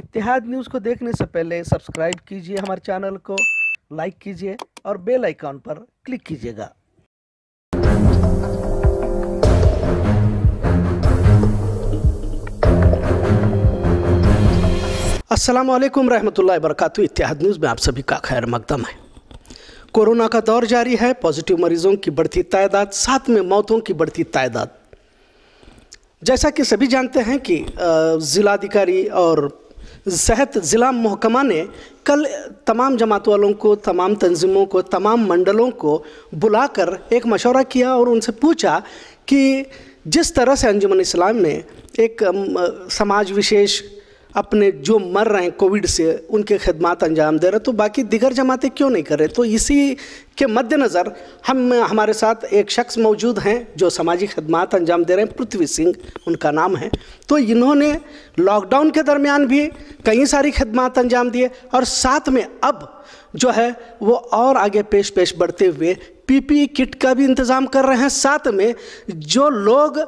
इतिहाद news को देखने से पहले सब्सक्राइब कीजिए हमारे चैनल को लाइक कीजिए और बेल आइकॉन पर क्लिक कीजिएगा अस्सलाम वालेकुम रहमतुल्लाहि वरकत इतिहाद न्यूज़ में आप सभी का खैर मकदम है कोरोना का दौर जारी है पॉजिटिव मरीजों की बढ़ती तादाद साथ में मौतों की बढ़ती तादाद जैसा कि सभी जानते हैं कि ज़िलाधिकारी और सेहत ज़िला महकमा ने कल तमाम जमात वालों को तमाम तंजीमों को तमाम मंडलों को बुलाकर एक मशवरा किया और उनसे पूछा कि जिस तरह से अंजुमन इस्लाम में एक समाज विशेष अपने जो मर रहे हैं कोविड से उनके खदमात अंजाम दे रहे तो बाकी दिगर जमातें क्यों नहीं कर रहे तो इसी के मद्देनज़र हम हमारे साथ एक शख्स मौजूद हैं जो सामाजिक खदमात अंजाम दे रहे हैं पृथ्वी सिंह उनका नाम है तो इन्होंने लॉकडाउन के दरमियान भी कई सारी खदमात अंजाम दिए और साथ में अब जो है वो और आगे पेश पेश बढ़ते हुए पीपी किट का भी इंतज़ाम कर रहे हैं साथ में जो लोग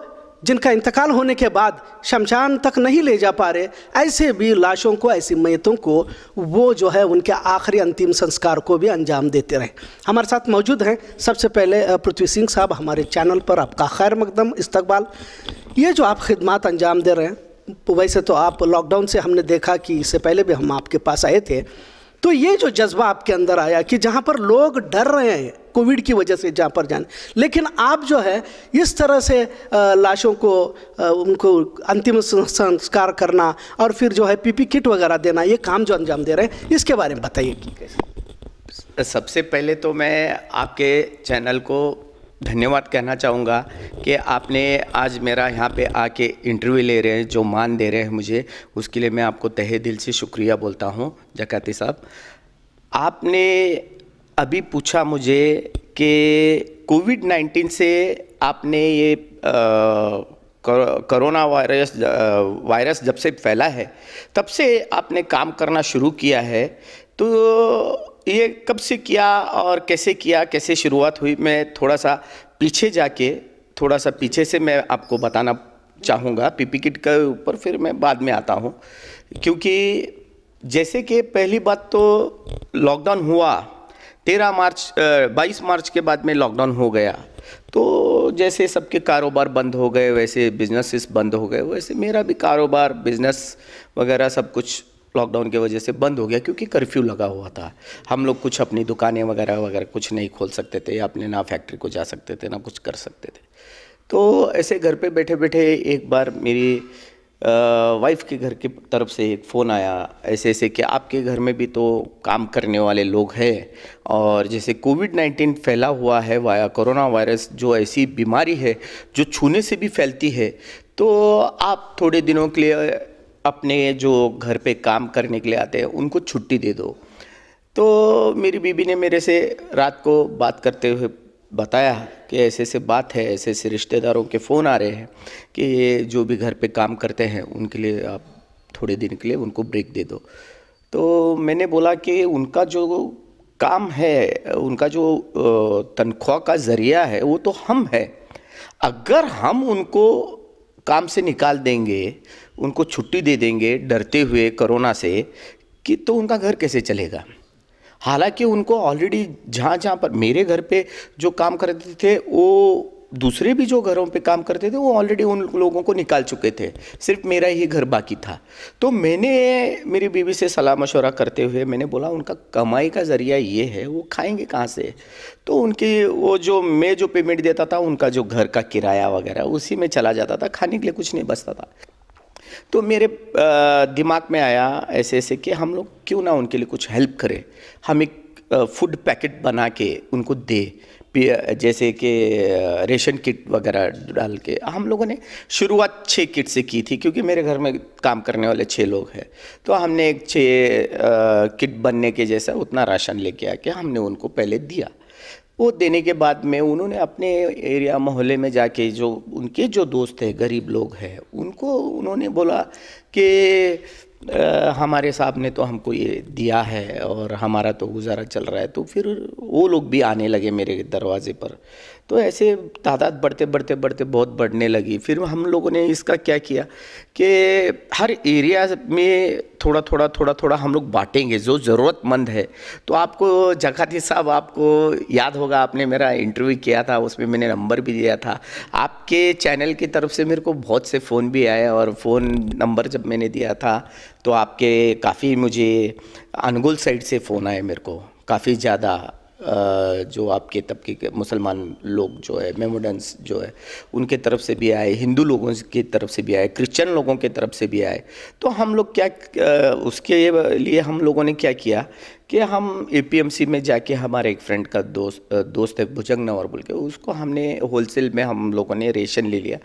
जिनका इंतकाल होने के बाद शमशान तक नहीं ले जा पा रहे ऐसे भी लाशों को ऐसी मैतों को वो जो है उनके आखिरी अंतिम संस्कार को भी अंजाम देते रहे हमारे साथ मौजूद हैं सबसे पहले पृथ्वी सिंह साहब हमारे चैनल पर आपका खैर मकदम इस्तकबाल ये जो आप खिदमत अंजाम दे रहे हैं वैसे तो आप लॉकडाउन से हमने देखा कि इससे पहले भी हम आपके पास आए थे तो ये जो जज्बा आपके अंदर आया कि जहाँ पर लोग डर रहे हैं कोविड की वजह से जहाँ पर जाने लेकिन आप जो है इस तरह से लाशों को उनको अंतिम संस्कार करना और फिर जो है पीपी किट वगैरह देना ये काम जो अंजाम दे रहे हैं इसके बारे में बताइए कि कैसे सबसे पहले तो मैं आपके चैनल को धन्यवाद कहना चाहूँगा कि आपने आज मेरा यहाँ पे आके इंटरव्यू ले रहे हैं जो मान दे रहे हैं मुझे उसके लिए मैं आपको तहे दिल से शुक्रिया बोलता हूँ जकाती साहब आपने अभी पूछा मुझे कि कोविड 19 से आपने ये कोरोना वायरस वायरस जब से फैला है तब से आपने काम करना शुरू किया है तो ये कब से किया और कैसे किया कैसे शुरुआत हुई मैं थोड़ा सा पीछे जाके थोड़ा सा पीछे से मैं आपको बताना चाहूँगा पीपी किट के ऊपर फिर मैं बाद में आता हूँ क्योंकि जैसे कि पहली बात तो लॉकडाउन हुआ तेरह मार्च बाईस मार्च के बाद में लॉकडाउन हो गया तो जैसे सबके कारोबार बंद हो गए वैसे बिजनेसेस बंद हो गए वैसे मेरा भी कारोबार बिजनेस वगैरह सब कुछ लॉकडाउन की वजह से बंद हो गया क्योंकि कर्फ्यू लगा हुआ था हम लोग कुछ अपनी दुकानें वगैरह वगैरह कुछ नहीं खोल सकते थे अपने ना फैक्ट्री को जा सकते थे ना कुछ कर सकते थे तो ऐसे घर पे बैठे बैठे एक बार मेरी वाइफ़ के घर की तरफ से एक फ़ोन आया ऐसे ऐसे कि आपके घर में भी तो काम करने वाले लोग हैं और जैसे कोविड नाइन्टीन फैला हुआ है वाया कोरोना वायरस जो ऐसी बीमारी है जो छूने से भी फैलती है तो आप थोड़े दिनों के लिए अपने जो घर पे काम करने के लिए आते हैं उनको छुट्टी दे दो तो मेरी बीबी ने मेरे से रात को बात करते हुए बताया कि ऐसे ऐसे बात है ऐसे ऐसे रिश्तेदारों के फ़ोन आ रहे हैं कि जो भी घर पे काम करते हैं उनके लिए आप थोड़े दिन के लिए उनको ब्रेक दे दो तो मैंने बोला कि उनका जो काम है उनका जो तनख्वाह का ज़रिया है वो तो हम है अगर हम उनको काम से निकाल देंगे उनको छुट्टी दे देंगे डरते हुए कोरोना से कि तो उनका घर कैसे चलेगा हालांकि उनको ऑलरेडी जहाँ जहाँ पर मेरे घर पे जो काम करते थे वो दूसरे भी जो घरों पे काम करते थे वो ऑलरेडी उन लोगों को निकाल चुके थे सिर्फ मेरा ही घर बाकी था तो मैंने मेरी बीवी से सलाह मशवरा करते हुए मैंने बोला उनका कमाई का ज़रिया ये है वो खाएंगे कहाँ से तो उनकी वो जो मैं जो पेमेंट देता था उनका जो घर का किराया वगैरह उसी में चला जाता था खाने के लिए कुछ नहीं बचता था तो मेरे दिमाग में आया ऐसे ऐसे कि हम लोग क्यों ना उनके लिए कुछ हेल्प करें हम एक फूड पैकेट बना के उनको दे जैसे कि रेशन किट वगैरह डाल के हम लोगों ने शुरुआत छः किट से की थी क्योंकि मेरे घर में काम करने वाले छः लोग हैं तो हमने एक छः किट बनने के जैसा उतना राशन लेके आके हमने उनको पहले दिया वो देने के बाद में उन्होंने अपने एरिया मोहल्ले में जाके जो उनके जो दोस्त हैं गरीब लोग हैं उनको उन्होंने बोला कि हमारे साहब ने तो हमको ये दिया है और हमारा तो गुजारा चल रहा है तो फिर वो लोग भी आने लगे मेरे दरवाजे पर तो ऐसे तादाद बढ़ते बढ़ते बढ़ते बहुत बढ़ने लगी फिर हम लोगों ने इसका क्या किया कि हर एरिया में थोड़ा थोड़ा थोड़ा थोड़ा हम लोग बांटेंगे जो ज़रूरतमंद है तो आपको जगाती साहब आपको याद होगा आपने मेरा इंटरव्यू किया था उसमें मैंने नंबर भी दिया था आपके चैनल की तरफ से मेरे को बहुत से फ़ोन भी आए और फ़ोन नंबर जब मैंने दिया था तो आपके काफ़ी मुझे अनगुल साइड से फ़ोन आए मेरे को काफ़ी ज़्यादा जो आपके तबके के मुसलमान लोग जो है मेमोडन्स जो है उनके तरफ से भी आए हिंदू लोगों की तरफ से भी आए क्रिश्चियन लोगों के तरफ से भी आए तो हम लोग क्या उसके लिए हम लोगों ने क्या किया कि हम ए में जाके हमारे एक फ्रेंड का दोस्त दोस्त है भुजंग नवर बोल के उसको हमने होलसेल में हम लोगों ने रेशन ले लिया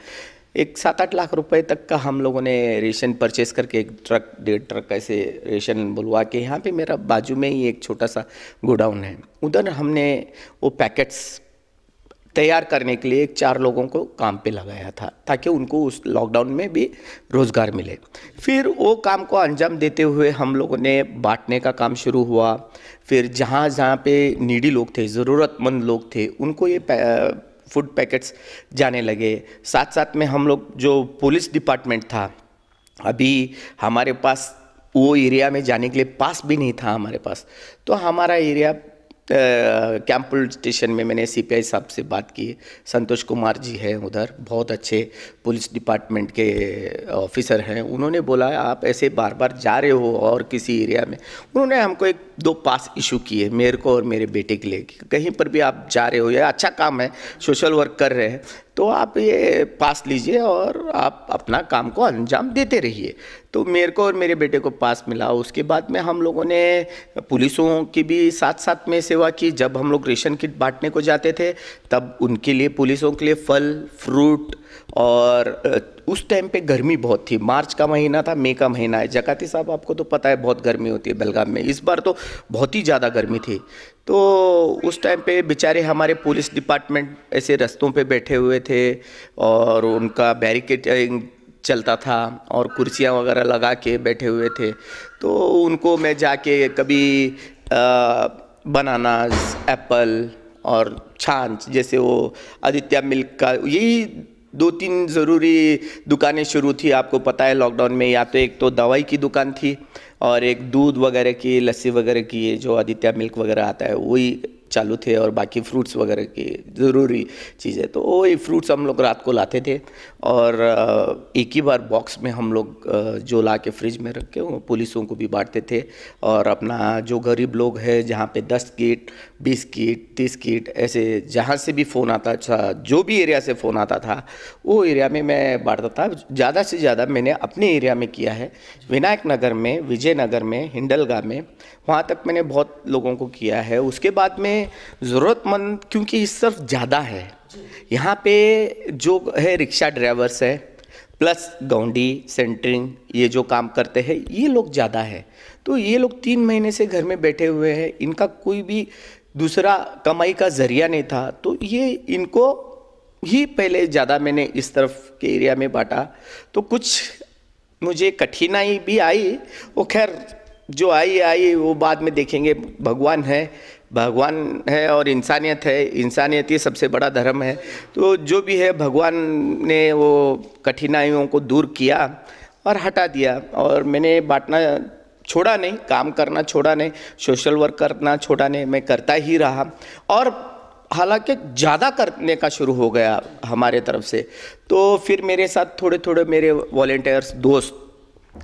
एक सात आठ लाख रुपए तक का हम लोगों ने रेशन परचेस करके एक ट्रक डेढ़ ट्रक ऐसे रेशन बुलवा के यहाँ पे मेरा बाजू में ही एक छोटा सा गोडाउन है उधर हमने वो पैकेट्स तैयार करने के लिए एक चार लोगों को काम पे लगाया था ताकि उनको उस लॉकडाउन में भी रोज़गार मिले फिर वो काम को अंजाम देते हुए हम लोगों ने बांटने का काम शुरू हुआ फिर जहाँ जहाँ पे नीडी लोग थे ज़रूरतमंद लोग थे उनको ये फूड पैकेट्स जाने लगे साथ साथ में हम लोग जो पुलिस डिपार्टमेंट था अभी हमारे पास वो एरिया में जाने के लिए पास भी नहीं था हमारे पास तो हमारा एरिया पुलिस स्टेशन में मैंने सीपीआई साहब से बात की संतोष कुमार जी हैं उधर बहुत अच्छे पुलिस डिपार्टमेंट के ऑफिसर हैं उन्होंने बोला आप ऐसे बार बार जा रहे हो और किसी एरिया में उन्होंने हमको एक दो पास इशू किए मेरे को और मेरे बेटे के लिए कहीं पर भी आप जा रहे हो या अच्छा काम है सोशल वर्क कर रहे हैं तो आप ये पास लीजिए और आप अपना काम को अंजाम देते रहिए तो मेरे को और मेरे बेटे को पास मिला उसके बाद में हम लोगों ने पुलिसों की भी साथ साथ में सेवा की जब हम लोग रेशन किट बांटने को जाते थे तब उनके लिए पुलिसों के लिए फल फ्रूट और उस टाइम पे गर्मी बहुत थी मार्च का महीना था मई का महीना है जकाती साहब आपको तो पता है बहुत गर्मी होती है बेलगाम में इस बार तो बहुत ही ज़्यादा गर्मी थी तो उस टाइम पे बेचारे हमारे पुलिस डिपार्टमेंट ऐसे रस्तों पे बैठे हुए थे और उनका बैरिकेडिंग चलता था और कुर्सियाँ वगैरह लगा के बैठे हुए थे तो उनको मैं जाके कभी बनाना एप्पल और छाछ जैसे वो आदित्य मिल्क का यही दो तीन ज़रूरी दुकानें शुरू थी आपको पता है लॉकडाउन में या तो एक तो दवाई की दुकान थी और एक दूध वगैरह की लस्सी वगैरह की जो आदित्य मिल्क वगैरह आता है वही चालू थे और बाकी फ्रूट्स वगैरह की ज़रूरी चीज़ें तो वही फ्रूट्स हम लोग रात को लाते थे और एक ही बार बॉक्स में हम लोग जो ला के फ्रिज में रख के पुलिसों को भी बांटते थे और अपना जो गरीब लोग है जहाँ पे दस किट बीस किट तीस किट ऐसे जहाँ से भी फ़ोन आता था जो भी एरिया से फ़ोन आता था वो एरिया में मैं बांटता था ज़्यादा से ज़्यादा मैंने अपने एरिया में किया है विनायक नगर में विजय नगर में हिंडलगा में वहाँ तक मैंने बहुत लोगों को किया है उसके बाद में में ज़रूरतमंद क्योंकि इस तरफ ज़्यादा है यहाँ पे जो है रिक्शा ड्राइवर्स है प्लस गौंडी सेंटरिंग ये जो काम करते हैं ये लोग ज़्यादा है तो ये लोग तीन महीने से घर में बैठे हुए हैं इनका कोई भी दूसरा कमाई का ज़रिया नहीं था तो ये इनको ही पहले ज़्यादा मैंने इस तरफ के एरिया में बांटा तो कुछ मुझे कठिनाई भी आई वो खैर जो आई आई वो बाद में देखेंगे भगवान है भगवान है और इंसानियत है इंसानियत ही सबसे बड़ा धर्म है तो जो भी है भगवान ने वो कठिनाइयों को दूर किया और हटा दिया और मैंने बांटना छोड़ा नहीं काम करना छोड़ा नहीं सोशल वर्क करना छोड़ा नहीं मैं करता ही रहा और हालांकि ज़्यादा करने का शुरू हो गया हमारे तरफ से तो फिर मेरे साथ थोड़े थोड़े मेरे वॉल्टियर्स दोस्त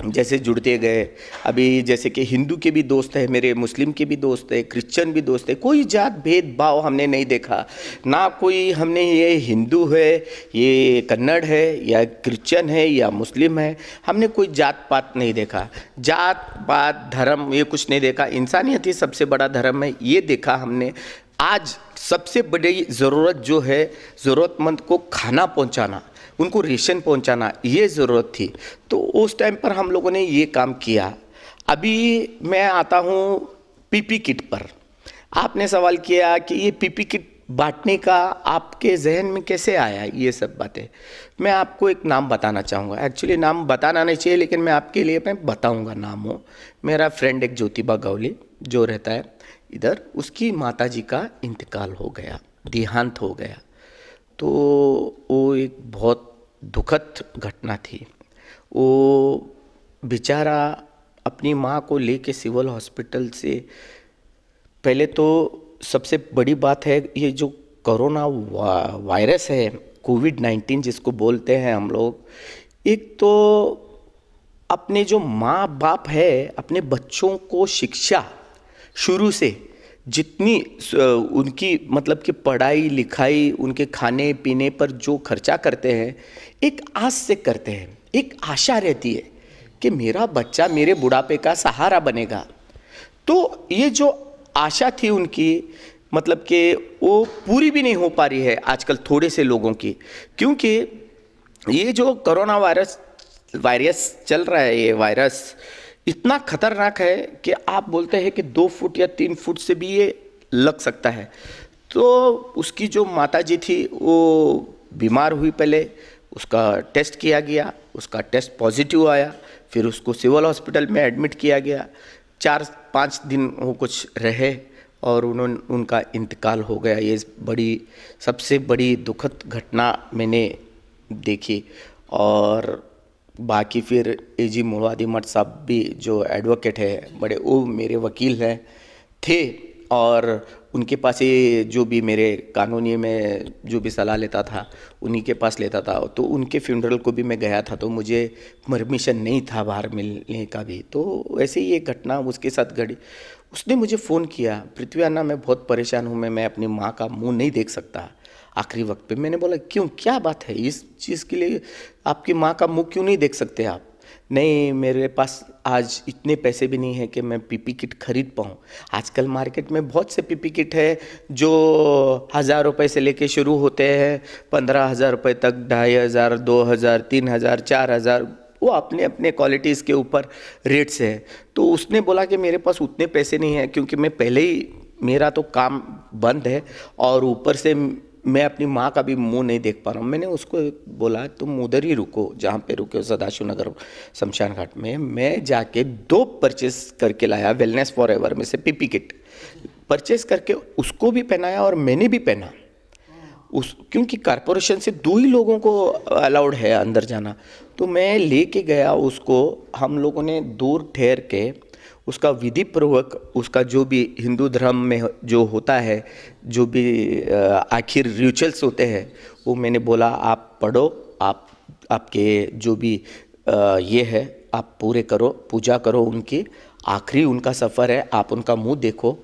जैसे जुड़ते गए अभी जैसे कि हिंदू के भी दोस्त है मेरे मुस्लिम के भी दोस्त है क्रिश्चियन भी दोस्त है कोई जात भेदभाव हमने नहीं देखा ना कोई हमने ये हिंदू है ये कन्नड़ है या क्रिश्चियन है या मुस्लिम है हमने कोई जात पात नहीं देखा जात पात धर्म ये कुछ नहीं देखा इंसानियत ही सबसे बड़ा धर्म है ये देखा हमने आज सबसे बड़ी ज़रूरत जो है ज़रूरतमंद को खाना पहुँचाना उनको रेशन पहुंचाना ये ज़रूरत थी तो उस टाइम पर हम लोगों ने ये काम किया अभी मैं आता हूँ पीपी किट पर आपने सवाल किया कि ये पीपी किट बांटने का आपके जहन में कैसे आया ये सब बातें मैं आपको एक नाम बताना चाहूँगा एक्चुअली नाम बताना नहीं चाहिए लेकिन मैं आपके लिए मैं बताऊँगा नाम हो मेरा फ्रेंड एक ज्योतिबा गावली जो रहता है इधर उसकी माता जी का इंतकाल हो गया देहांत हो गया तो वो एक बहुत दुखद घटना थी वो बेचारा अपनी माँ को लेके सिविल हॉस्पिटल से पहले तो सबसे बड़ी बात है ये जो कोरोना वा, वायरस है कोविड नाइन्टीन जिसको बोलते हैं हम लोग एक तो अपने जो माँ बाप है अपने बच्चों को शिक्षा शुरू से जितनी उनकी मतलब कि पढ़ाई लिखाई उनके खाने पीने पर जो खर्चा करते हैं एक आस से करते हैं एक आशा रहती है कि मेरा बच्चा मेरे बुढ़ापे का सहारा बनेगा तो ये जो आशा थी उनकी मतलब कि वो पूरी भी नहीं हो पा रही है आजकल थोड़े से लोगों की क्योंकि ये जो कोरोना वायरस वायरस चल रहा है ये वायरस इतना खतरनाक है कि आप बोलते हैं कि दो फुट या तीन फुट से भी ये लग सकता है तो उसकी जो माता जी थी वो बीमार हुई पहले उसका टेस्ट किया गया उसका टेस्ट पॉजिटिव आया फिर उसको सिविल हॉस्पिटल में एडमिट किया गया चार पाँच दिन वो कुछ रहे और उन्होंने उनका इंतकाल हो गया ये बड़ी सबसे बड़ी दुखद घटना मैंने देखी और बाकी फिर ए जी मुलादी मठ साहब भी जो एडवोकेट है बड़े वो मेरे वकील हैं थे और उनके पास ही जो भी मेरे कानूनी में जो भी सलाह लेता था उन्हीं के पास लेता था तो उनके फ्यूनरल को भी मैं गया था तो मुझे परमिशन नहीं था बाहर मिलने का भी तो वैसे ही एक घटना उसके साथ घड़ी उसने मुझे फ़ोन किया पृथ्वी अन्ना मैं बहुत परेशान हूँ मैं मैं अपनी माँ का मुँह नहीं देख सकता आखिरी वक्त पे मैंने बोला क्यों क्या बात है इस चीज़ के लिए आपकी माँ का मुँह क्यों नहीं देख सकते आप नहीं मेरे पास आज इतने पैसे भी नहीं है कि मैं पीपी किट खरीद पाऊँ आजकल मार्केट में बहुत से पीपी किट है जो हज़ार रुपये से लेके शुरू होते हैं पंद्रह हज़ार रुपये तक ढाई हज़ार दो हज़ार तीन हज़ार चार हज़ार वो अपने अपने क्वालिटीज़ के ऊपर रेट्स है तो उसने बोला कि मेरे पास उतने पैसे नहीं हैं क्योंकि मैं पहले ही मेरा तो काम बंद है और ऊपर से मैं अपनी माँ का भी मुंह नहीं देख पा रहा हूँ मैंने उसको बोला तुम उधर ही रुको जहाँ पे रुके हो सदाशिव नगर शमशान घाट में मैं जाके दो परचेस करके लाया वेलनेस फॉर एवर में से पीपी किट परचेस करके उसको भी पहनाया और मैंने भी पहना उस क्योंकि कारपोरेशन से दो ही लोगों को अलाउड है अंदर जाना तो मैं लेके गया उसको हम लोगों ने दूर ठहर के उसका विधि पूर्वक उसका जो भी हिंदू धर्म में जो होता है जो भी आखिर रिचुअल्स होते हैं वो मैंने बोला आप पढ़ो आप आपके जो भी ये है आप पूरे करो पूजा करो उनकी आखिरी उनका सफ़र है आप उनका मुंह देखो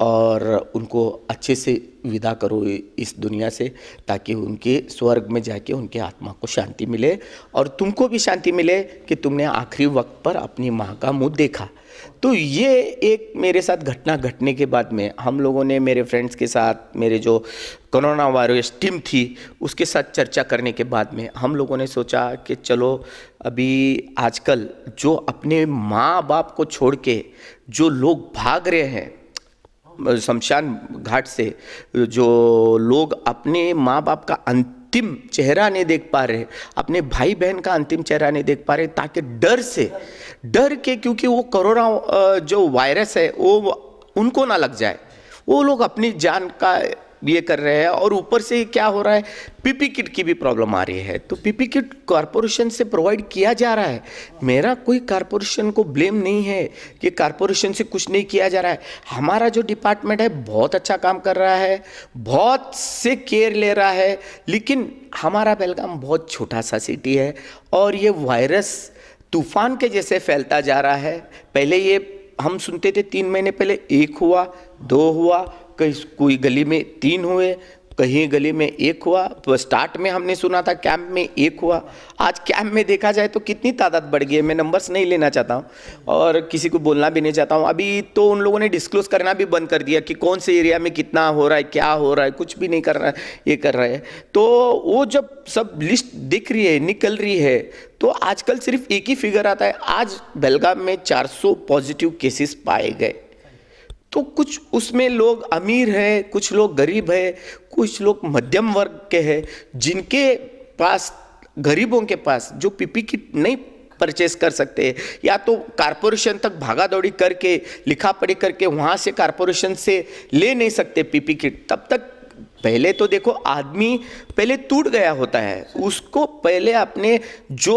और उनको अच्छे से विदा करो इस दुनिया से ताकि उनके स्वर्ग में जाके उनके आत्मा को शांति मिले और तुमको भी शांति मिले कि तुमने आखिरी वक्त पर अपनी माँ का मुँह देखा तो ये एक मेरे साथ घटना घटने के बाद में हम लोगों ने मेरे फ्रेंड्स के साथ मेरे जो कोरोना वायरस टीम थी उसके साथ चर्चा करने के बाद में हम लोगों ने सोचा कि चलो अभी आजकल जो अपने माँ बाप को छोड़ के जो लोग भाग रहे हैं शमशान घाट से जो लोग अपने माँ बाप का अंतिम चेहरा नहीं देख पा रहे अपने भाई बहन का अंतिम चेहरा नहीं देख पा रहे ताकि डर से डर के क्योंकि वो कोरोना जो वायरस है वो उनको ना लग जाए वो लोग अपनी जान का ये कर रहे हैं और ऊपर से क्या हो रहा है पीपी किट की भी प्रॉब्लम आ रही है तो पीपी किट कॉरपोरेशन से प्रोवाइड किया जा रहा है मेरा कोई कॉरपोरेशन को ब्लेम नहीं है कि कॉरपोरेशन से कुछ नहीं किया जा रहा है हमारा जो डिपार्टमेंट है बहुत अच्छा काम कर रहा है बहुत से केयर ले रहा है लेकिन हमारा बेलगाम बहुत छोटा सा सिटी है और ये वायरस तूफान के जैसे फैलता जा रहा है पहले ये हम सुनते थे तीन महीने पहले एक हुआ दो हुआ कहीं कोई गली में तीन हुए कहीं गली में एक हुआ स्टार्ट तो में हमने सुना था कैंप में एक हुआ आज कैंप में देखा जाए तो कितनी तादाद बढ़ गई है मैं नंबर्स नहीं लेना चाहता हूँ और किसी को बोलना भी नहीं चाहता हूँ अभी तो उन लोगों ने डिस्क्लोज करना भी बंद कर दिया कि कौन से एरिया में कितना हो रहा है क्या हो रहा है कुछ भी नहीं कर रहा है ये कर रहा है तो वो जब सब लिस्ट दिख रही है निकल रही है तो आजकल सिर्फ एक ही फिगर आता है आज बेलगाम में चार पॉजिटिव केसेस पाए गए तो कुछ उसमें लोग अमीर हैं कुछ लोग गरीब हैं कुछ लोग मध्यम वर्ग के हैं जिनके पास गरीबों के पास जो पीपी किट नहीं परचेस कर सकते हैं या तो कारपोरेशन तक भागा दौड़ी करके लिखा पढ़ी करके वहाँ से कारपोरेशन से ले नहीं सकते पीपी किट तब तक पहले तो देखो आदमी पहले टूट गया होता है उसको पहले अपने जो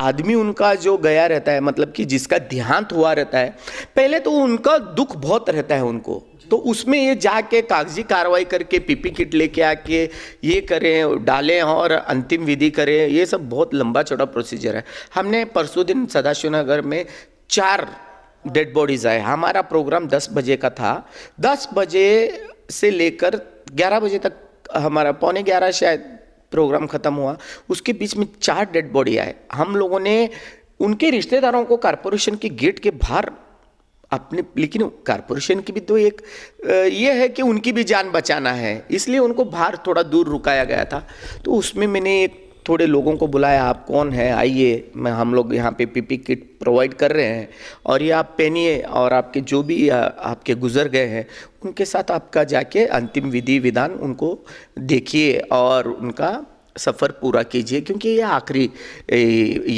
आदमी उनका जो गया रहता है मतलब कि जिसका देहांत हुआ रहता है पहले तो उनका दुख बहुत रहता है उनको तो उसमें ये जाके कागजी कार्रवाई करके पीपी किट लेके आके ये करें डालें और अंतिम विधि करें ये सब बहुत लंबा चौड़ा प्रोसीजर है हमने परसों दिन सदाशिव नगर में चार डेड बॉडीज़ आए हमारा प्रोग्राम दस बजे का था दस बजे से लेकर ग्यारह बजे तक हमारा पौने ग्यारह शायद प्रोग्राम ख़त्म हुआ उसके बीच में चार डेड बॉडी आए हम लोगों ने उनके रिश्तेदारों को कारपोरेशन के गेट के बाहर अपने लेकिन कारपोरेशन की भी तो एक ये है कि उनकी भी जान बचाना है इसलिए उनको बाहर थोड़ा दूर रुकाया गया था तो उसमें मैंने एक थोड़े लोगों को बुलाया आप कौन है आइए मैं हम लोग यहाँ पे पीपी किट प्रोवाइड कर रहे हैं और ये आप पहनिए और आपके जो भी आ, आपके गुजर गए हैं उनके साथ आपका जाके अंतिम विधि विधान उनको देखिए और उनका सफ़र पूरा कीजिए क्योंकि ये आखिरी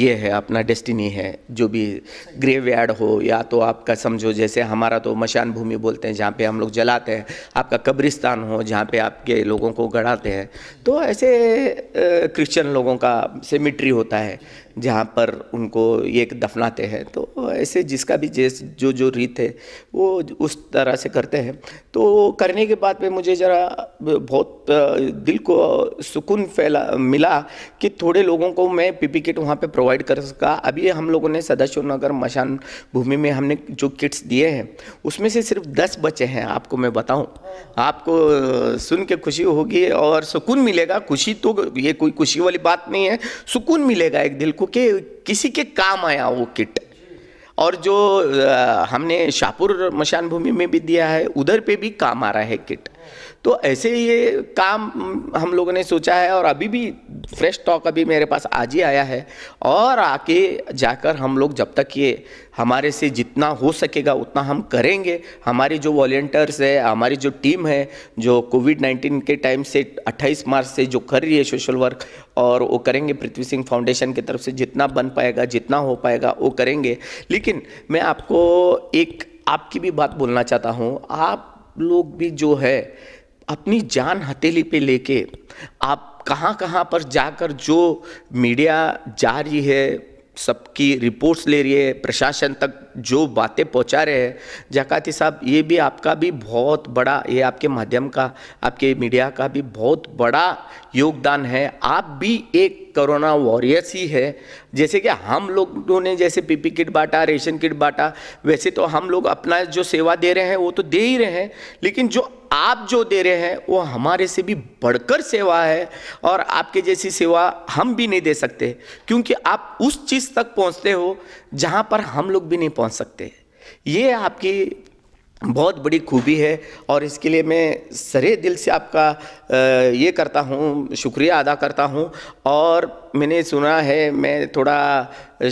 ये है अपना डेस्टिनी है जो भी ग्रेव हो या तो आपका समझो जैसे हमारा तो मशान भूमि बोलते हैं जहाँ पे हम लोग जलाते हैं आपका कब्रिस्तान हो जहाँ पे आपके लोगों को गढ़ाते हैं तो ऐसे क्रिश्चियन लोगों का सेमिट्री होता है जहाँ पर उनको एक दफनाते हैं तो ऐसे जिसका भी जैस जो जो रीत है वो उस तरह से करते हैं तो करने के बाद में मुझे ज़रा बहुत दिल को सुकून फैला मिला कि थोड़े लोगों को मैं पीपी किट वहाँ पर प्रोवाइड कर सका अभी हम लोगों ने सदाशिव नगर मशान भूमि में हमने जो किट्स दिए हैं उसमें से सिर्फ दस बच्चे हैं आपको मैं बताऊँ आपको सुन के खुशी होगी और सुकून मिलेगा खुशी तो ये कोई खुशी वाली बात नहीं है सुकून मिलेगा एक दिल को कि किसी के काम आया वो किट और जो हमने शाहपुर मशान भूमि में भी दिया है उधर पे भी काम आ रहा है किट तो ऐसे ये काम हम लोगों ने सोचा है और अभी भी फ्रेश टॉक अभी मेरे पास आज ही आया है और आके जाकर हम लोग जब तक ये हमारे से जितना हो सकेगा उतना हम करेंगे हमारी जो वॉल्टियर्स है हमारी जो टीम है जो कोविड 19 के टाइम से 28 मार्च से जो कर रही है सोशल वर्क और वो करेंगे पृथ्वी सिंह फाउंडेशन की तरफ से जितना बन पाएगा जितना हो पाएगा वो करेंगे लेकिन मैं आपको एक आपकी भी बात बोलना चाहता हूँ आप लोग भी जो है अपनी जान हथेली पे लेके आप कहाँ कहाँ पर जाकर जो मीडिया जा रही है सबकी रिपोर्ट्स ले रही है प्रशासन तक जो बातें पहुंचा रहे हैं जकाती साहब ये भी आपका भी बहुत बड़ा ये आपके माध्यम का आपके मीडिया का भी बहुत बड़ा योगदान है आप भी एक कोरोना वॉरियर्स ही है जैसे कि हम लोगों ने जैसे पीपी किट बांटा रेशन किट बांटा वैसे तो हम लोग अपना जो सेवा दे रहे हैं वो तो दे ही रहे हैं लेकिन जो आप जो दे रहे हैं वो हमारे से भी बढ़कर सेवा है और आपके जैसी सेवा हम भी नहीं दे सकते क्योंकि आप उस चीज़ तक पहुंचते हो जहां पर हम लोग भी नहीं पहुंच सकते ये आपकी बहुत बड़ी खूबी है और इसके लिए मैं सरे दिल से आपका ये करता हूँ शुक्रिया अदा करता हूँ और मैंने सुना है मैं थोड़ा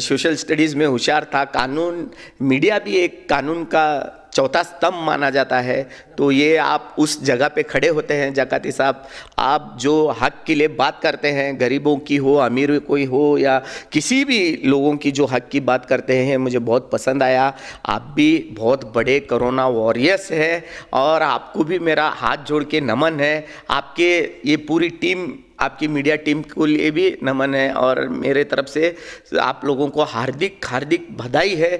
सोशल स्टडीज़ में होशियार था कानून मीडिया भी एक कानून का चौथा स्तंभ माना जाता है तो ये आप उस जगह पे खड़े होते हैं जकाती साहब आप जो हक के लिए बात करते हैं गरीबों की हो अमीर कोई हो या किसी भी लोगों की जो हक की बात करते हैं मुझे बहुत पसंद आया आप भी बहुत बड़े कोरोना वॉरियर्स हैं और आपको भी मेरा हाथ जोड़ के नमन है आपके ये पूरी टीम आपकी मीडिया टीम को लिए भी नमन है और मेरे तरफ से आप लोगों को हार्दिक हार्दिक बधाई है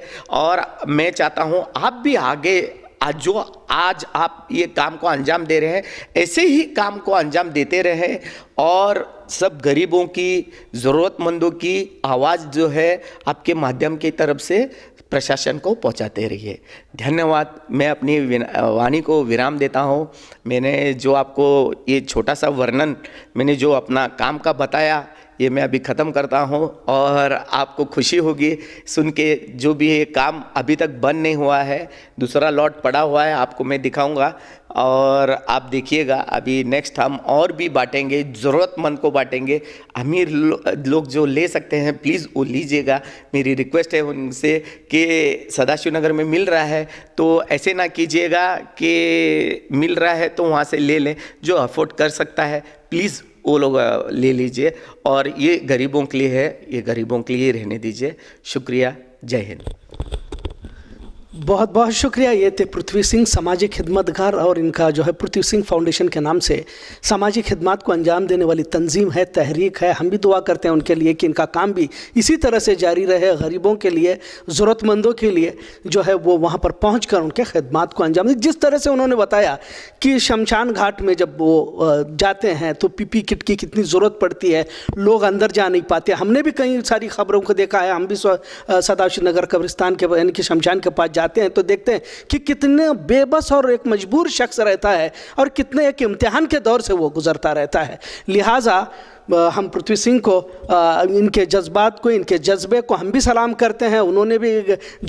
और मैं चाहता हूँ आप भी आगे आज जो आज आप ये काम को अंजाम दे रहे हैं ऐसे ही काम को अंजाम देते रहें और सब गरीबों की ज़रूरतमंदों की आवाज़ जो है आपके माध्यम की तरफ से प्रशासन को पहुंचाते रहिए धन्यवाद मैं अपनी वाणी को विराम देता हूं मैंने जो आपको ये छोटा सा वर्णन मैंने जो अपना काम का बताया ये मैं अभी ख़त्म करता हूँ और आपको खुशी होगी सुन के जो भी ये काम अभी तक बंद नहीं हुआ है दूसरा लॉट पड़ा हुआ है आपको मैं दिखाऊंगा और आप देखिएगा अभी नेक्स्ट हम और भी बांटेंगे ज़रूरतमंद को बांटेंगे अमीर लो, लोग जो ले सकते हैं प्लीज़ वो लीजिएगा मेरी रिक्वेस्ट है उनसे कि सदाशिव नगर में मिल रहा है तो ऐसे ना कीजिएगा कि मिल रहा है तो वहाँ से ले लें जो अफोर्ड कर सकता है प्लीज़ वो लोग ले लीजिए और ये गरीबों के लिए है ये गरीबों के लिए रहने दीजिए शुक्रिया जय हिंद बहुत बहुत शुक्रिया ये थे पृथ्वी सिंह सामाजिक खिदमतगार और इनका जो है पृथ्वी सिंह फाउंडेशन के नाम से सामाजिक खिदमत को अंजाम देने वाली तंजीम है तहरीक है हम भी दुआ करते हैं उनके लिए कि इनका काम भी इसी तरह से जारी रहे गरीबों के लिए ज़रूरतमंदों के लिए जो है वो वहाँ पर पहुँच कर उनके खिदमत को अंजाम दें जिस तरह से उन्होंने बताया कि शमशान घाट में जब वो जाते हैं तो पी पी किट की कितनी ज़रूरत पड़ती है लोग अंदर जा नहीं पाते हमने भी कई सारी खबरों को देखा है हम भी सदाशिव नगर कब्रिस्तान के यानी कि शमशान के पास जाते हैं तो देखते हैं कि कितने बेबस और एक मजबूर शख्स रहता है और कितने एक इम्तिहान के दौर से वो गुजरता रहता है लिहाजा हम पृथ्वी सिंह को इनके जज्बात को इनके जज्बे को हम भी सलाम करते हैं उन्होंने भी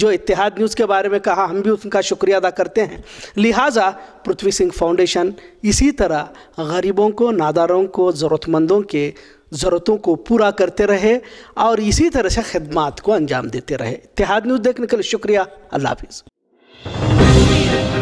जो इतिहाद न्यूज़ के बारे में कहा हम भी उनका शुक्रिया अदा करते हैं लिहाजा पृथ्वी सिंह फाउंडेशन इसी तरह गरीबों को नादारों को ज़रूरतमंदों के ज़रूरतों को पूरा करते रहे और इसी तरह से खदमात को अंजाम देते रहे इतिहाद न्यूज़ देखने के लिए शुक्रिया अल्लाह हाफिज़